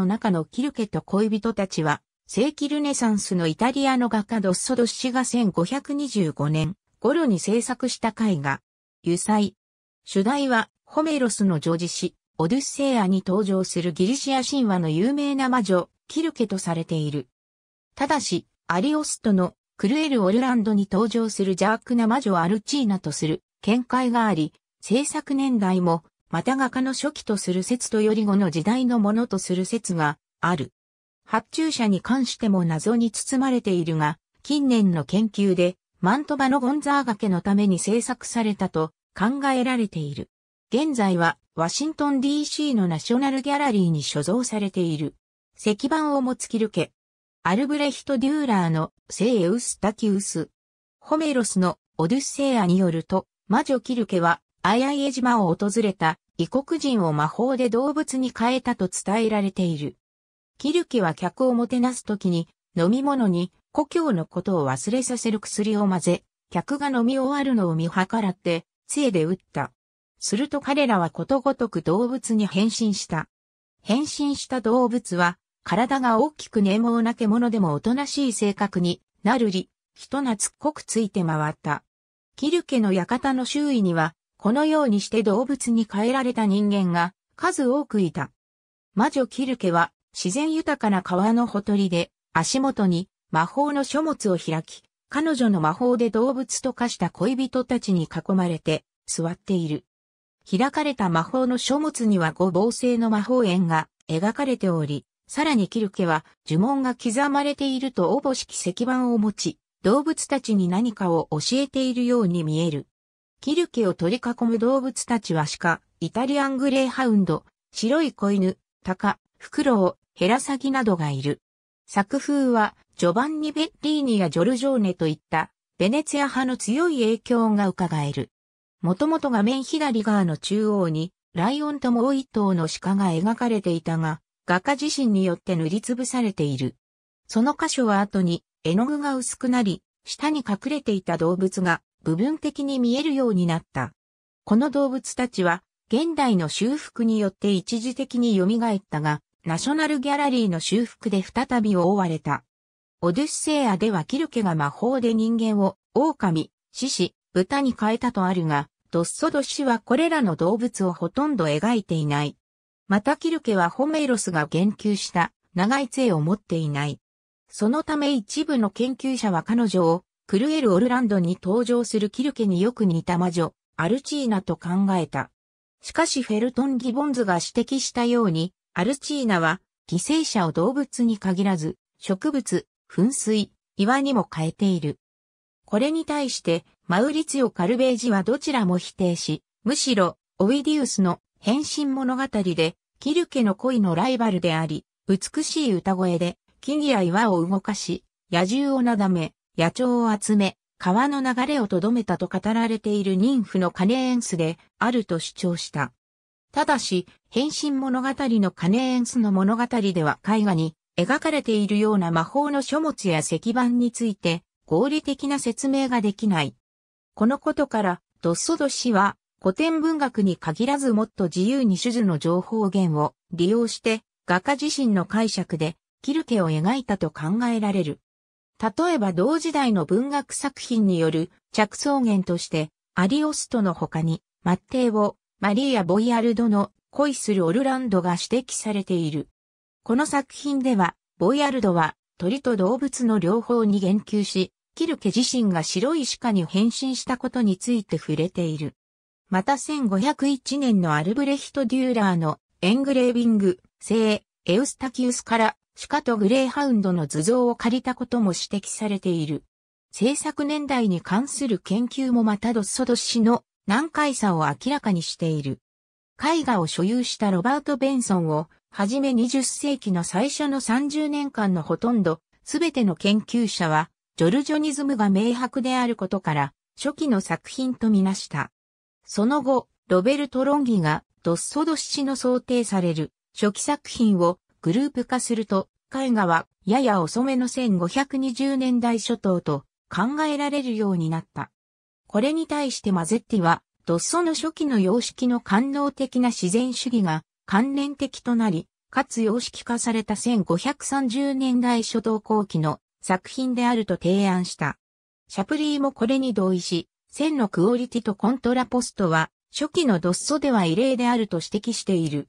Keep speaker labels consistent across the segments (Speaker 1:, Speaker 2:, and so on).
Speaker 1: の中のキルケと恋人たちは、世紀ルネサンスのイタリアの画家ドッソドッシが1525年頃に制作した絵画、油彩。主題は、ホメロスの女児詩、オデュッセイアに登場するギリシア神話の有名な魔女、キルケとされている。ただし、アリオストのクルエル・オルランドに登場する邪悪な魔女アルチーナとする見解があり、制作年代もまた画家の初期とする説とより後の時代のものとする説がある。発注者に関しても謎に包まれているが、近年の研究で、マントバのゴンザーガのために制作されたと考えられている。現在はワシントン DC のナショナルギャラリーに所蔵されている。石板を持つキルケ。アルブレヒト・デューラーの聖エウス・タキウス。ホメロスのオデュッセイアによると、魔女キルケはアイアイエ島を訪れた異国人を魔法で動物に変えたと伝えられている。キルキは客をもてなすときに、飲み物に故郷のことを忘れさせる薬を混ぜ、客が飲み終わるのを見計らって、杖で打った。すると彼らはことごとく動物に変身した。変身した動物は、体が大きく眠毛な獣でもおとなしい性格になるり、人懐っこくついて回った。キルケの館の周囲には、このようにして動物に変えられた人間が数多くいた。魔女キルケは自然豊かな川のほとりで足元に魔法の書物を開き、彼女の魔法で動物と化した恋人たちに囲まれて座っている。開かれた魔法の書物には五芒星の魔法円が描かれており、さらにキルケは呪文が刻まれているとおぼしき石板を持ち、動物たちに何かを教えているように見える。キルケを取り囲む動物たちは鹿、イタリアングレーハウンド、白い子犬、鷹、フクロウ、ヘラサギなどがいる。作風は、ジョバンニ・ベッリーニやジョルジョーネといった、ベネツィア派の強い影響が伺える。もともと画面左側の中央に、ライオンともう一頭の鹿が描かれていたが、画家自身によって塗りつぶされている。その箇所は後に、絵の具が薄くなり、下に隠れていた動物が部分的に見えるようになった。この動物たちは、現代の修復によって一時的に蘇ったが、ナショナルギャラリーの修復で再び覆われた。オデュッセイアではキルケが魔法で人間を狼、獅子、豚に変えたとあるが、ドッソドシはこれらの動物をほとんど描いていない。またキルケはホメイロスが言及した長い杖を持っていない。そのため一部の研究者は彼女をクルエル・オルランドに登場するキルケによく似た魔女、アルチーナと考えた。しかしフェルトン・ギボンズが指摘したように、アルチーナは、犠牲者を動物に限らず、植物、噴水、岩にも変えている。これに対して、マウリツヨ・カルベージはどちらも否定し、むしろ、オイディウスの変身物語で、キルケの恋のライバルであり、美しい歌声で、木々や岩を動かし、野獣をなだめ、野鳥を集め、川の流れをとどめたと語られている妊婦のカネエンスであると主張した。ただし、変身物語のカネエンスの物語では絵画に描かれているような魔法の書物や石板について合理的な説明ができない。このことから、ドッソド氏は古典文学に限らずもっと自由に種々の情報源を利用して画家自身の解釈でキルケを描いたと考えられる。例えば同時代の文学作品による着想源として、アリオストの他に、マッテイオ、マリーア・ボイアルドの恋するオルランドが指摘されている。この作品では、ボイアルドは鳥と動物の両方に言及し、キルケ自身が白い鹿に変身したことについて触れている。また1501年のアルブレヒト・デューラーのエングレービング、聖エウスタキウスからカとグレーハウンドの図像を借りたことも指摘されている。制作年代に関する研究もまたドッソドシの難解さを明らかにしている。絵画を所有したロバート・ベンソンを、はじめ20世紀の最初の30年間のほとんど、すべての研究者は、ジョルジョニズムが明白であることから、初期の作品とみなした。その後、ロベルト・ロンギが、ドッソドシの想定される初期作品をグループ化すると、絵画はやや遅めの1520年代初頭と考えられるようになった。これに対してマゼッティは、ドッソの初期の様式の官能的な自然主義が関連的となり、かつ様式化された1530年代初頭後期の作品であると提案した。シャプリーもこれに同意し、線のクオリティとコントラポストは初期のドッソでは異例であると指摘している。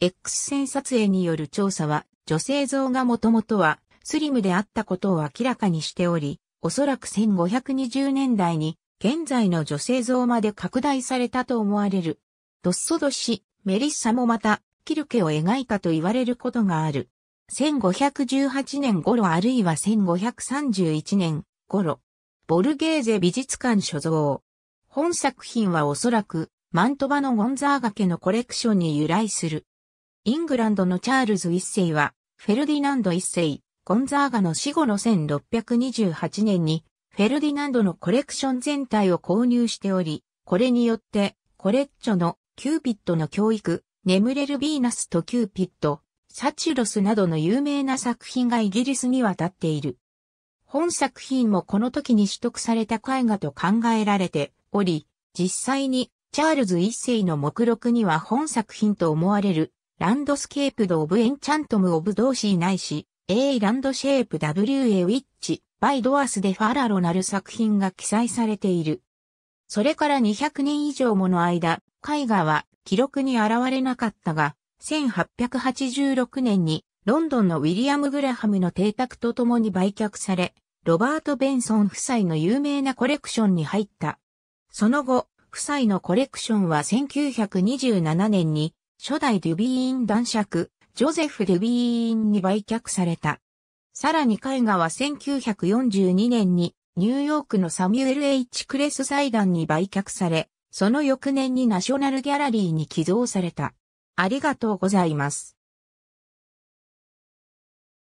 Speaker 1: X 線撮影による調査は、女性像がもともとはスリムであったことを明らかにしており、おそらく1520年代に現在の女性像まで拡大されたと思われる。ドッソドシ、メリッサもまた、キルケを描いたと言われることがある。1518年頃あるいは1531年頃、ボルゲーゼ美術館所蔵。本作品はおそらく、マントバのゴンザーガ家のコレクションに由来する。イングランドのチャールズ一世は、フェルディナンド一世、ゴンザーガの死後の1628年に、フェルディナンドのコレクション全体を購入しており、これによって、コレッチョのキューピットの教育、眠れるヴィーナスとキューピット、サチュロスなどの有名な作品がイギリスに渡っている。本作品もこの時に取得された絵画と考えられており、実際にチャールズ一世の目録には本作品と思われるランドスケープド・オブ・エンチャントム・オブ・ドーシーないし、A ランドシェープ W へウィッチ、バイドアスでファラロなる作品が記載されている。それから200年以上もの間、絵画は記録に現れなかったが、1886年にロンドンのウィリアム・グラハムの邸宅と共に売却され、ロバート・ベンソン夫妻の有名なコレクションに入った。その後、夫妻のコレクションは1927年に初代デュビーン男爵、ジョゼフ・デュビーンに売却された。さらに絵画は1942年にニューヨークのサミュエル・ H・ クレス財団に売却され、その翌年にナショナルギャラリーに寄贈された。ありがとうございます。